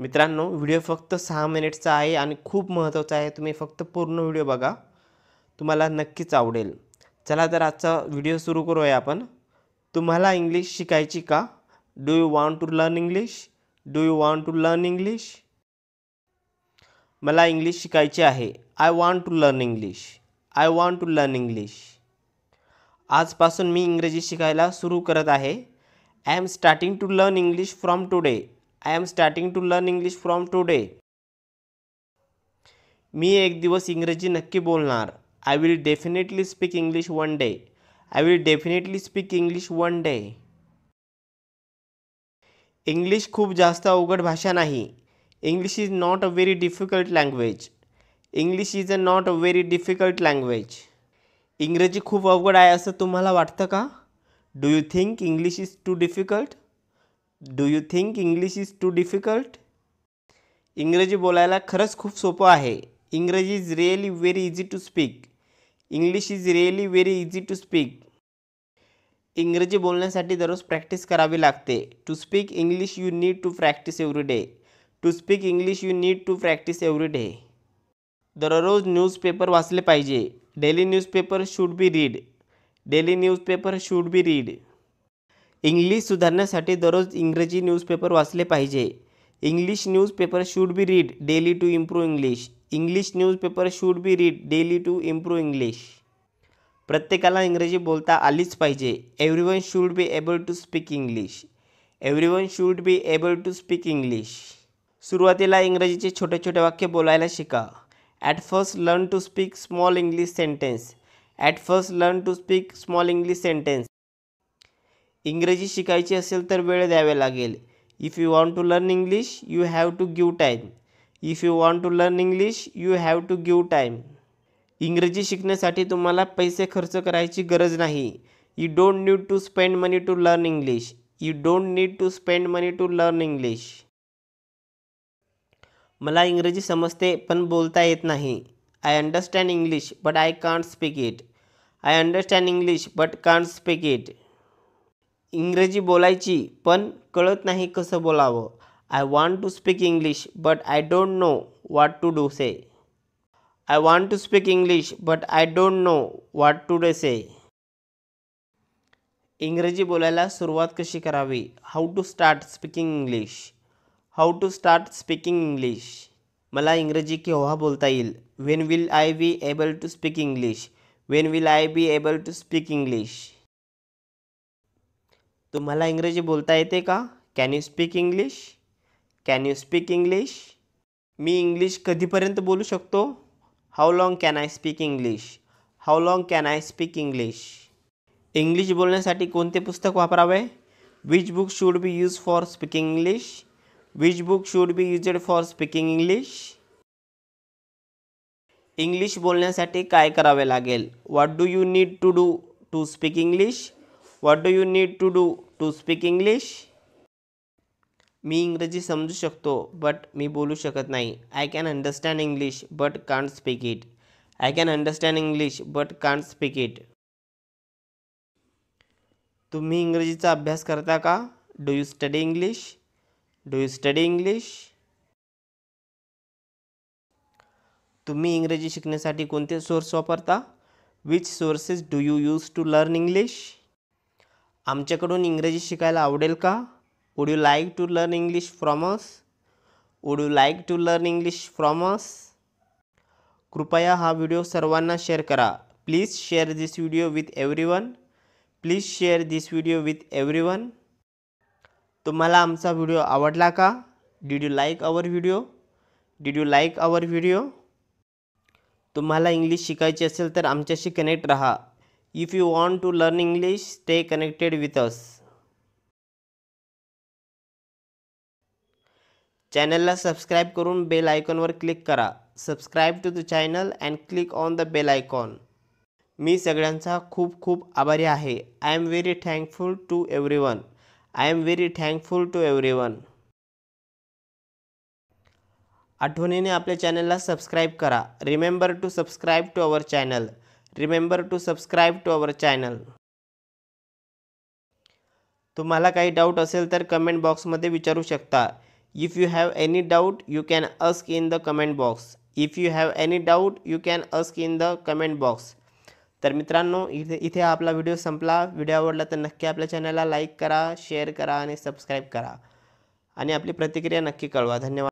मित्रांनो व्हिडिओ फक्त सहा मिनिटचा आहे आणि खूप महत्त्वाचा आहे तुम्ही फक्त पूर्ण व्हिडिओ बघा तुम्हाला नक्कीच आवडेल चला तर आजचा व्हिडिओ सुरू करूया आपण तुम्हाला इंग्लिश शिकायची का do you want to learn English do you want to learn English मला इंग्लिश शिकायची आहे I want to learn English I want to learn English आजपासून मी इंग्रजी शिकायला सुरू करत आहे I am starting to learn English from today I am starting to learn English from today मी एक दिवस इंग्रजी नक्की बोलणार I will definitely speak English one day I will definitely speak English one day इंग्लिश खूप जास्त अवघड भाषा नाही English is not a very difficult language English is a not a very difficult language इंग्रजी खूप अवघड आहे असं तुम्हाला वाटतं का do you think English is too difficult do you think English is too difficult इंग्रजी बोलायला खरंच खूप सोपं आहे इंग्रजी is really very easy to speak English is really very easy to speak इंग्रजी बोलण्यासाठी दररोज प्रॅक्टिस करावी लागते to speak English you need to practice every day to speak English you need to practice every day दररोज newspaper वाचले पाहिजे daily newspaper should be read daily newspaper should be read English सुधारण्यासाठी दररोज इंग्रजी newspaper वाचले पाहिजे English newspaper should be read daily to improve English English newspaper should be read daily to improve English प्रत्येकाला इंग्रजी बोलता आलीच पाहिजे everyone should be able to speak English everyone should be able to speak English सुरुवातीला इंग्रजीचे छोटे छोटे वाक्य बोलायला शिका at first learn to speak small English sentence at first learn to speak small English sentence इंग्रजी शिकायची असेल तर वेळ द्यावे लागेल if you want to learn English you have to give time if you want to learn English you have to give time इंग्रजी शिकण्यासाठी तुम्हाला पैसे खर्च करायची गरज नाही you don't need to spend money to learn English you don't need to spend money to learn English मला इंग्रजी समजते पण बोलता येत नाही I understand English but I can't speak it I understand English but can't speak it इंग्रजी बोलायची पण कळत नाही कसं बोलावं I want to speak English but I don't know what to do say I want to speak English but I don't know what to do से इंग्रजी बोलायला सुरुवात कशी करावी how to start speaking English how to start speaking English मला इंग्रजी केव्हा बोलता येईल when will I be able to speak English when will I be able to speak English तुम्हाला इंग्रजी बोलता येते का can you speak English can you speak English मी इंग्लिश कधीपर्यंत बोलू शकतो how long can I speak English how long can I speak English English बोलण्यासाठी कोणते पुस्तक वापरावे which book should be use for speaking English which book should be used for speaking English English बोलण्यासाठी काय करावे लागेल what do you need to do to speak English what do you need to do to speak English मी इंग्रजी समजू शकतो but मी बोलू शकत नाही I can understand English but can't speak it I can understand English but can't speak it तुम्ही इंग्रजीचा अभ्यास करता का do you study English do you study English तुम्ही इंग्रजी शिकण्यासाठी कोणते सोर्स वापरता which sources do you use to learn English आमच्याकडून इंग्रजी शिकायला आवडेल का would you like to learn English from us would you like to learn English from us कृपया हा व्हिडिओ सर्वांना शेअर करा please share this video with every one please share this video with every one तुम्हाला आमचा video आवडला का did you like our video did you like our video तुम्हाला English शिकायची असेल तर आमच्याशी कनेक्ट रहा If you want to learn English, stay connected with us. चॅनलला सबस्क्राईब करून बेल आयकॉनवर क्लिक करा subscribe to the channel and click on the bell icon मी सगळ्यांचा खूप खूप आभारी आहे I am very thankful to every one I am very thankful to every one आठवणीने आपल्या चॅनलला सबस्क्राईब करा remember to subscribe to our channel remember to subscribe to our channel तुम्हाला काही डाऊट असेल तर कमेंट बॉक्समध्ये विचारू शकता if you have any doubt you can ask in the comment box if you have any doubt you can ask in the comment box तर मित्रांनो इथे इथे आपला व्हिडिओ संपला व्हिडिओ आवडला तर नक्की आपल्या चॅनलला लाईक करा शेअर करा आणि सबस्क्राईब करा आणि आपली प्रतिक्रिया नक्की कळवा धन्यवाद